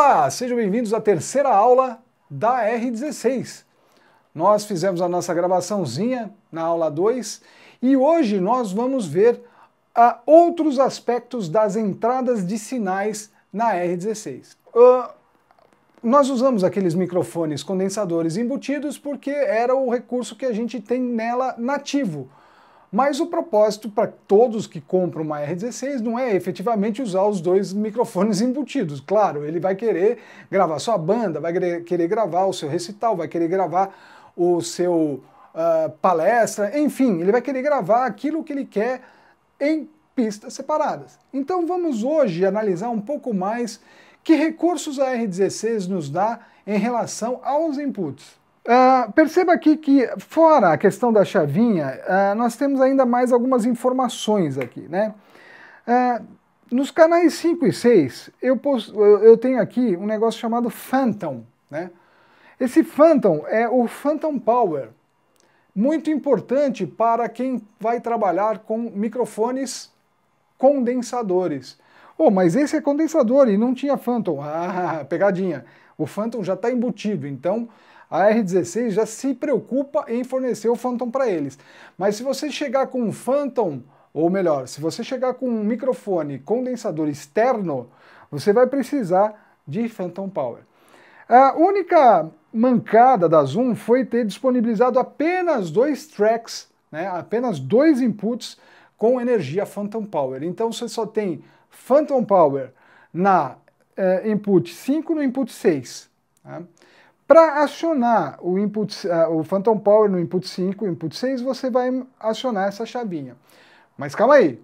Olá, sejam bem-vindos à terceira aula da R16. Nós fizemos a nossa gravaçãozinha na aula 2 e hoje nós vamos ver uh, outros aspectos das entradas de sinais na R16. Uh, ah, nós usamos aqueles microfones condensadores embutidos porque era o recurso que a gente tem nela nativo. Mas o propósito para todos que compram uma R16 não é efetivamente usar os dois microfones embutidos. Claro, ele vai querer gravar sua banda, vai querer gravar o seu recital, vai querer gravar o seu uh, palestra, enfim, ele vai querer gravar aquilo que ele quer em pistas separadas. Então vamos hoje analisar um pouco mais que recursos a R16 nos dá em relação aos inputs. Ah, perceba aqui que, fora a questão da chavinha, uh, nós temos ainda mais algumas informações aqui, né? Uh, nos canais 5 e 6, eu, posso, eu tenho aqui um negócio chamado Phantom, né? Esse Phantom é o Phantom Power, muito importante para quem vai trabalhar com microfones condensadores. Oh, mas esse é condensador e não tinha Phantom. Ah, pegadinha. O Phantom já está embutido, então a R16 já se preocupa em fornecer o Phantom para eles. Mas se você chegar com um Phantom, ou melhor, se você chegar com um microfone condensador externo, você vai precisar de Phantom Power. A única mancada da Zoom foi ter disponibilizado apenas dois tracks, né, apenas dois inputs com energia Phantom Power. Então você só tem Phantom Power na eh, input 5 no input 6. Né? Para acionar o, input, ah, o Phantom Power no input 5 e input 6, você vai acionar essa chavinha. Mas calma aí,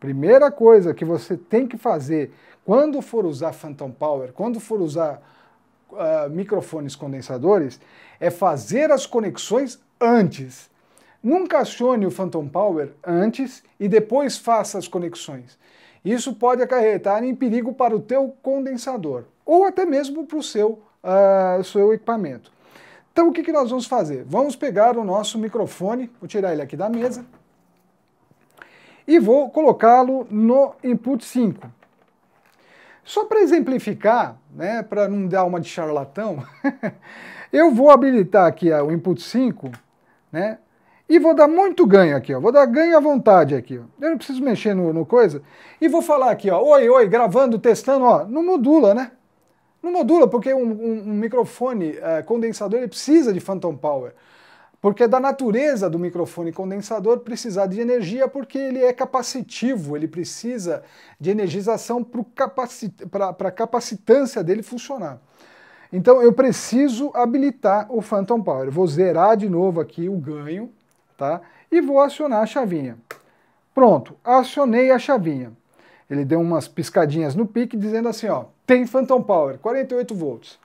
primeira coisa que você tem que fazer quando for usar Phantom Power, quando for usar uh, microfones condensadores, é fazer as conexões antes. Nunca acione o Phantom Power antes e depois faça as conexões. Isso pode acarretar em perigo para o teu condensador ou até mesmo para o seu ah, o seu equipamento. Então o que, que nós vamos fazer? Vamos pegar o nosso microfone, vou tirar ele aqui da mesa, e vou colocá-lo no input 5. Só para exemplificar, né, para não dar uma de charlatão, eu vou habilitar aqui o input 5, né, e vou dar muito ganho aqui, ó. Vou dar ganho à vontade aqui, ó. Eu não preciso mexer no, no coisa. E vou falar aqui, ó. Oi, oi, gravando, testando, ó. Não modula, né? Não modula, porque um, um, um microfone eh, condensador ele precisa de phantom power. Porque é da natureza do microfone condensador precisar de energia, porque ele é capacitivo, ele precisa de energização para a capacitância dele funcionar. Então eu preciso habilitar o Phantom Power. vou zerar de novo aqui o ganho, tá? E vou acionar a chavinha. Pronto, acionei a chavinha. Ele deu umas piscadinhas no pique dizendo assim, ó, tem Phantom Power, 48 volts.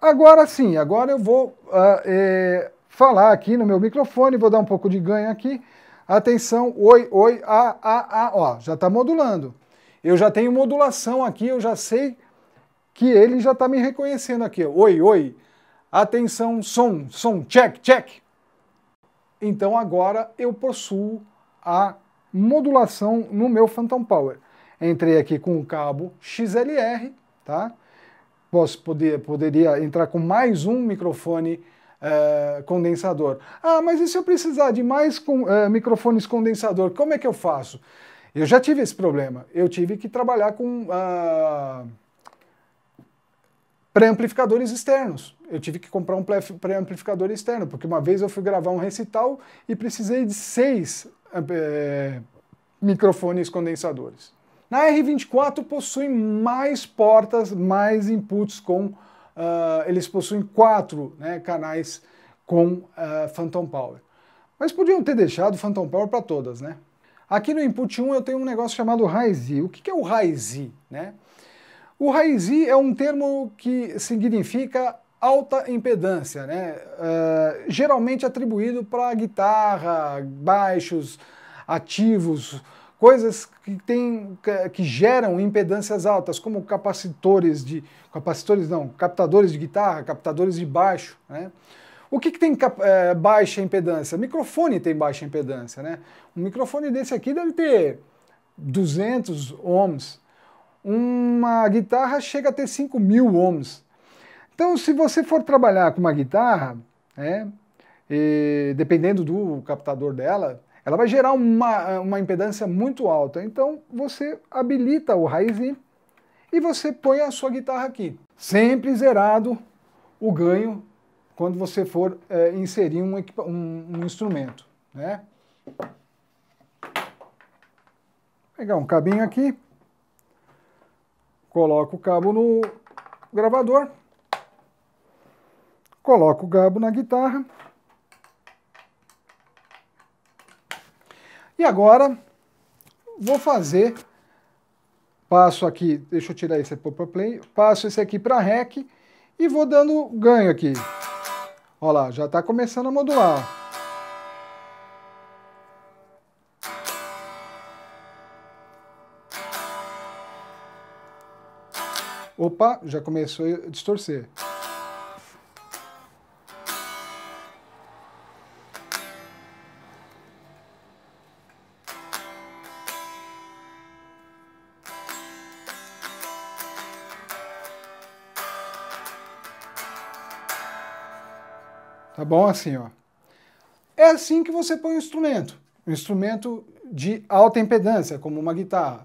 Agora sim, agora eu vou uh, é, falar aqui no meu microfone, vou dar um pouco de ganho aqui. Atenção, oi, oi, a, a, a, ó, já está modulando. Eu já tenho modulação aqui, eu já sei que ele já está me reconhecendo aqui. Oi, oi, atenção, som, som, check, check. Então agora eu possuo a modulação no meu Phantom Power. Entrei aqui com o cabo XLR tá? Posso poderia entrar com mais um microfone uh, condensador. Ah, mas e se eu precisar de mais com, uh, microfones condensador, como é que eu faço? Eu já tive esse problema. Eu tive que trabalhar com uh, pré-amplificadores externos. Eu tive que comprar um pré-amplificador externo, porque uma vez eu fui gravar um recital e precisei de seis eh, microfones condensadores. Na R24 possui mais portas, mais inputs com. Uh, eles possuem quatro né, canais com uh, Phantom Power. Mas podiam ter deixado Phantom Power para todas, né? Aqui no input 1 eu tenho um negócio chamado RAIZ. O que é o RAIZ? Né? O RAIZ é um termo que significa alta impedância, né? Uh, geralmente atribuído para guitarra, baixos, ativos, coisas que, tem, que geram impedâncias altas, como capacitores de. capacitores não, captadores de guitarra, captadores de baixo. Né? O que, que tem é, baixa impedância? Microfone tem baixa impedância. Né? Um microfone desse aqui deve ter 200 ohms. Uma guitarra chega a ter 5 mil ohms. Então, se você for trabalhar com uma guitarra, né, dependendo do captador dela, ela vai gerar uma, uma impedância muito alta. Então você habilita o raizinho e você põe a sua guitarra aqui. Sempre zerado o ganho quando você for é, inserir um, um, um instrumento. Né? Pegar um cabinho aqui, coloco o cabo no gravador, coloco o cabo na guitarra, E agora vou fazer, passo aqui, deixa eu tirar esse para play, passo esse aqui para REC e vou dando ganho aqui. Olha lá, já está começando a modular. Opa, já começou a distorcer. Tá bom assim, ó. É assim que você põe o um instrumento. Um instrumento de alta impedância, como uma guitarra.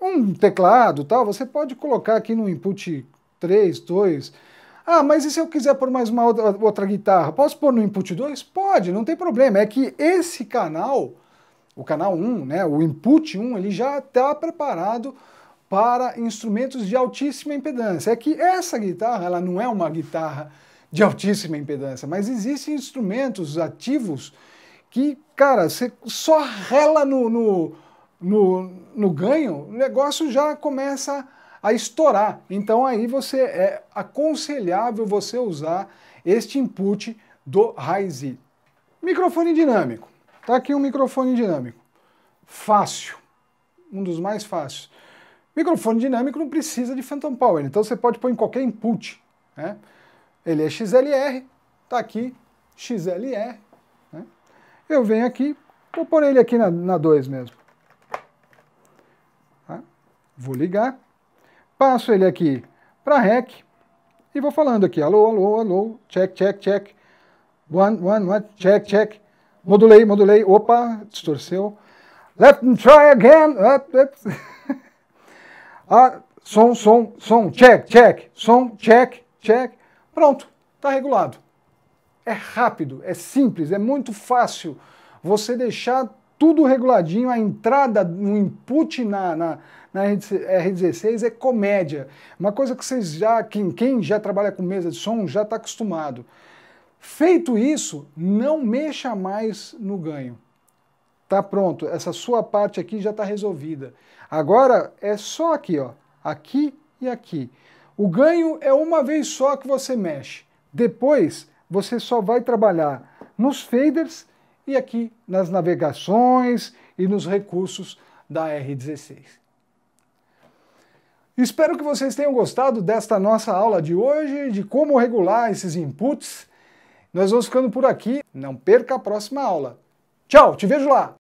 Um teclado, tal, você pode colocar aqui no input 3, 2. Ah, mas e se eu quiser pôr mais uma outra, outra guitarra? Posso pôr no input 2? Pode, não tem problema. É que esse canal, o canal 1, né, o input 1, ele já está preparado para instrumentos de altíssima impedância. É que essa guitarra, ela não é uma guitarra de altíssima impedância, mas existem instrumentos ativos que, cara, você só rela no, no, no, no ganho, o negócio já começa a estourar. Então aí você é aconselhável você usar este input do hi Microfone dinâmico. Tá aqui um microfone dinâmico. Fácil. Um dos mais fáceis. Microfone dinâmico não precisa de phantom power, então você pode pôr em qualquer input, né? ele é XLR, está aqui, XLR. Né? Eu venho aqui, vou pôr ele aqui na 2 mesmo. Tá? Vou ligar, passo ele aqui para REC e vou falando aqui, alô, alô, alô, check, check, check, one, one, one, check, check, modulei, modulei, opa, distorceu, let me try again, ah, ah som, som, som, check, check, som, check, check, Pronto, está regulado. É rápido, é simples, é muito fácil você deixar tudo reguladinho, a entrada no input na, na, na R16 é comédia. Uma coisa que vocês já, quem, quem já trabalha com mesa de som já está acostumado. Feito isso, não mexa mais no ganho. Tá pronto, essa sua parte aqui já está resolvida. Agora é só aqui, ó, aqui e aqui. O ganho é uma vez só que você mexe. Depois, você só vai trabalhar nos faders e aqui nas navegações e nos recursos da R16. Espero que vocês tenham gostado desta nossa aula de hoje, de como regular esses inputs. Nós vamos ficando por aqui. Não perca a próxima aula. Tchau, te vejo lá!